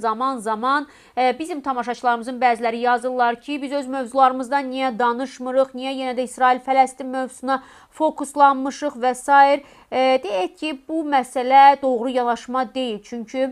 zaman-zaman e, bizim tamaşaçılarımızın bəziləri yazırlar ki, biz öz mövzularımızdan niyə danışmırıq, niyə yenə də İsrail-Fələstin mövzusuna fokuslanmışıq və s. E, deyək ki, bu məsələ doğru yanaşma deyil, çünki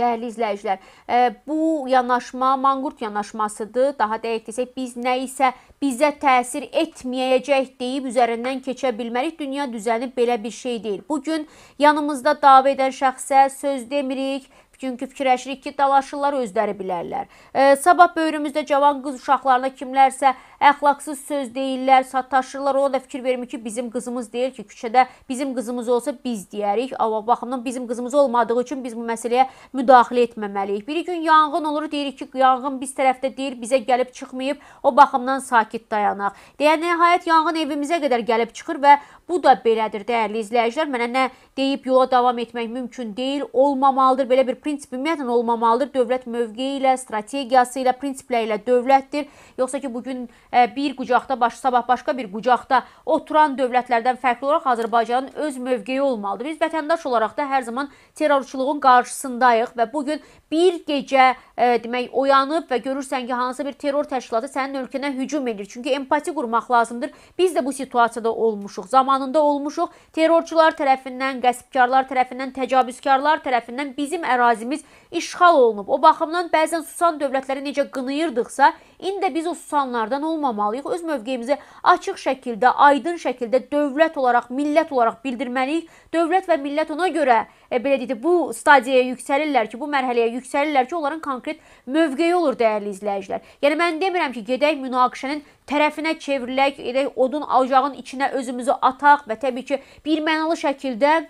Dəyərli izləyicilər, e, bu yanaşma manqurt yanaşmasıdır. Daha dəqiq desək, biz nə isə bizə təsir etməyəcək deyib üzərindən keçə bilmərik. Dünya düzəni belə bir şey deyil. Bugün yanımızda dava edən şəxsə söz demirik, Çünki fikirləşirik ki, dalaşırlar özləri bilərlər. E, sabah böyrümüzdə cavan qız uşaqlarına kimlərsə əxlaqsız söz deyirlər, sataşırlar. Ona da fikir vermir ki, bizim qızımız deyil ki, küçədə bizim qızımız olsa biz deyərik. Amma baxımdan bizim qızımız olmadığı üçün biz bu məsələyə müdaxilə etməməliyik. Bir gün yanğın olur, deyirik ki, yanğın biz tərəfdə deyil, bizə gəlib çıxmayıb. O baxımdan sakit dayanaq. Deyə nəhayət yanğın evimizə qədər gəlib çıxır və bu da belədir, dəyərli izləyicilər. Mənə nə deyib yola davam etmək mümkün deyil, olmamalıdır belə bir prinsip prinsip ümumiyyətlə olmamalıdır. Dövlət mövqeyi ilə, strategiyası ilə, prinsiplə ilə dövlətdir. Yoxsa ki, bugün e, bir qucaqda, baş, sabah başqa bir qucaqda oturan dövlətlərdən fərqli olaraq Azərbaycanın öz mövqeyi olmalıdır. Biz vətəndaş olaraq da hər zaman terrorçuluğun qarşısındayıq və bugün bir gecə e, demək, oyanıb və görürsən ki, hansısa bir terror təşkilatı sənin ölkənə hücum edir. Çünki empati qurmaq lazımdır. Biz də bu situasiyada olmuşuq, zamanında olmuşuq. Terrorçular tərəfindən, qəsbkarlar tərəfindən, təcavüzkarlar tərəfindən bizim ərazimizdə ərazimiz işğal olunub. O baxımdan bəzən susan dövlətləri necə qınayırdıqsa, indi də biz o susanlardan olmamalıyıq. Öz mövqeyimizi açıq şəkildə, aydın şəkildə dövlət olaraq, millət olaraq bildirməliyik. Dövlət və millət ona görə e, belə deyək, bu stadiyaya yüksəlirlər ki, bu mərhələyə yüksəlirlər ki, onların konkret mövqeyi olur dəyərli izləyicilər. Yəni mən demirəm ki, gedək münaqişənin tərəfinə çevrilək, edək odun ocağın içinə özümüzü ataq və təbii ki, birmənalı şəkildə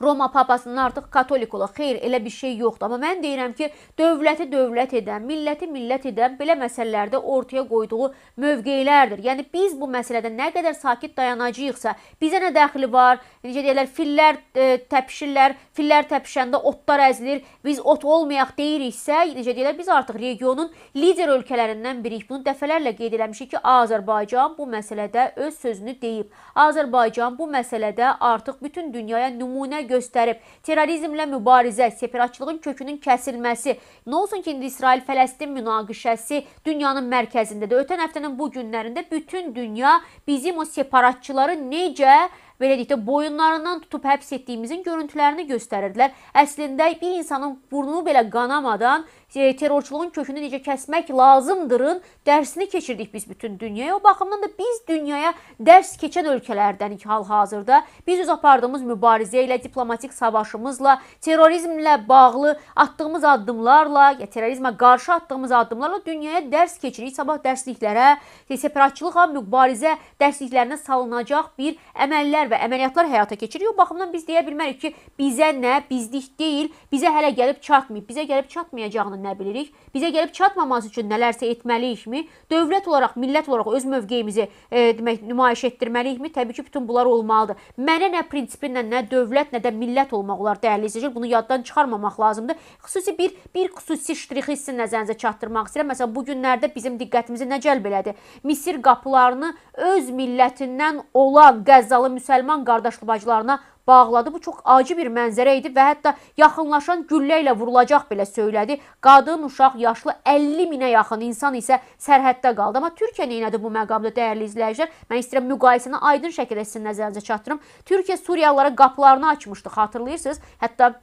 Roma papasının artıq katolik ola. Xeyr, elə bir şey yoxdur. Amma mən deyirəm ki, dövləti dövlət edən, milləti millət edən belə məsələlərdə ortaya qoyduğu mövqelərdir. Yəni biz bu məsələdə nə qədər sakit dayanacağıqsa, bizə nə dəxli var? Necə deyirlər, fillər e, təpişirlər, fillər təpişəndə otlar əzilir. Biz ot olmayaq deyiriksə, necə deyirlər, biz artıq regionun lider ölkələrindən birik. Bunu dəfələrlə qeyd eləmişik ki, Azərbaycan bu məsələdə öz sözünü deyib. Azərbaycan bu məsələdə artıq bütün dünyaya nümunə göstərib. Terrorizmlə mübarizə, separatçılığın kökünün kəsilməsi, nə olsun ki, indi İsrail-Fələstin münaqişəsi dünyanın mərkəzindədir. Ötən həftənin bu günlərində bütün dünya bizim o separatçıları necə belə deyək də boyunlarından tutub həbs etdiyimizin görüntülərini göstərirdilər. Əslində bir insanın burnu belə qanamadan terrorçuluğun kökünü necə kəsmək lazımdırın dərsini keçirdik biz bütün dünyaya. O baxımdan da biz dünyaya dərs keçən ölkələrdən hal-hazırda biz öz apardığımız mübarizə ilə, diplomatik savaşımızla, terrorizmlə bağlı atdığımız addımlarla, ya terrorizmə qarşı atdığımız addımlarla dünyaya dərs keçirik. Sabah dərsliklərə, separatçılıqla mübarizə dərsliklərinə salınacaq bir əməllər və əməliyyatlar həyata keçiririk. O baxımdan biz deyə bilmərik ki, bizə nə, bizlik deyil, bizə hələ gəlib çatmayıb, bizə gəlib çatmayacağını haqqında nə bilirik, bizə gəlib çatmaması üçün nələrsə etməliyikmi, dövlət olaraq, millət olaraq öz mövqeyimizi e, demək nümayiş etdirməliyikmi? Təbii ki, bütün bunlar olmalıdır. Mənə nə prinsipinlə, nə dövlət, nə də millət olmaq olar dəhlizcə. Bunu yaddan çıxarmamaq lazımdır. Xüsusi bir bir xüsusi ştrixi sizin nəzərinizə çatdırmaq istəyirəm. Məsələn, bu günlərdə bizim diqqətimizi nə cəlb elədi? Misir qapılarını öz millətindən olan Qəzzalı müsəlman qardaş bacılarına bağladı. Bu çox acı bir mənzərə idi və hətta yaxınlaşan güllə ilə vurulacaq belə söylədi. Qadın, uşaq, yaşlı 50 minə yaxın insan isə sərhəddə qaldı. Amma Türkiyə nə etdi bu məqamda dəyərli izləyicilər? Mən istəyirəm müqayisəni aydın şəkildə sizin nəzərinizə çatdırım. Türkiyə Suriyalılara qapılarını açmışdı, xatırlayırsınız? Hətta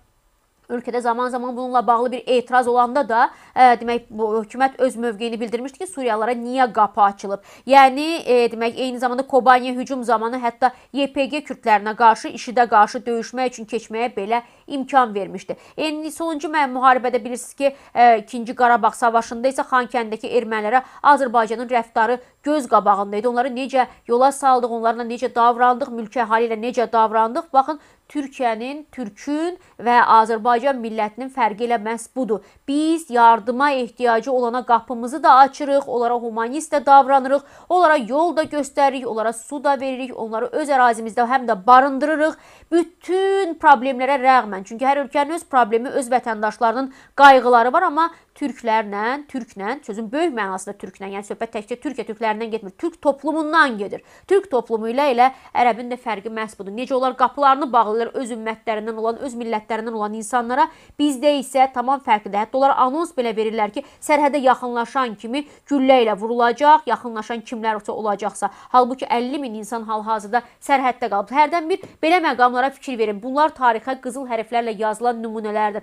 Ölkədə zaman-zaman bununla bağlı bir etiraz olanda da ə, e, demək bu hökumət öz mövqeyini bildirmişdi ki, Suriyalılara niyə qapı açılıb? Yəni e, demək eyni zamanda Kobaniyə hücum zamanı hətta YPG kürdlərinə qarşı, IŞİD-ə qarşı döyüşmək üçün keçməyə belə imkan vermişdi. Eyni sonuncu müharibədə bilirsiniz ki, 2-ci e, Qarabağ savaşında isə Xankəndəki ermənilərə Azərbaycanın rəftarı göz qabağında idi. Onları necə yola saldıq, onlarla necə davrandıq, mülki əhali ilə necə davrandıq? Baxın, Türkiyənin, Türkün və Azərbaycan millətinin fərqi elə məhz budur. Biz yardıma ehtiyacı olana qapımızı da açırıq, onlara humanist də davranırıq, onlara yol da göstəririk, onlara su da veririk, onları öz ərazimizdə həm də barındırırıq. Bütün problemlərə rəğmən rəğmən. Çünki hər ölkənin öz problemi, öz vətəndaşlarının qayğıları var, amma türklərlə, türklə, sözün böyük mənasında türklə, yəni söhbət təkcə Türkiyə türklərindən getmir, türk toplumundan gedir. Türk toplumu ilə elə ərəbin də fərqi məhz budur. Necə onlar qapılarını bağlayırlar öz ümmətlərindən olan, öz millətlərindən olan insanlara, bizdə isə tamam fərqlidir. Hətta onlar anons belə verirlər ki, sərhədə yaxınlaşan kimi güllə ilə vurulacaq, yaxınlaşan kimlər olacaqsa. Halbuki 50 min insan hal-hazırda sərhəddə qalıb. Hərdən bir belə məqamlara fikir verin. Bunlar tarixə qızıl hərf hərflərlə yazılan nümunələrdir.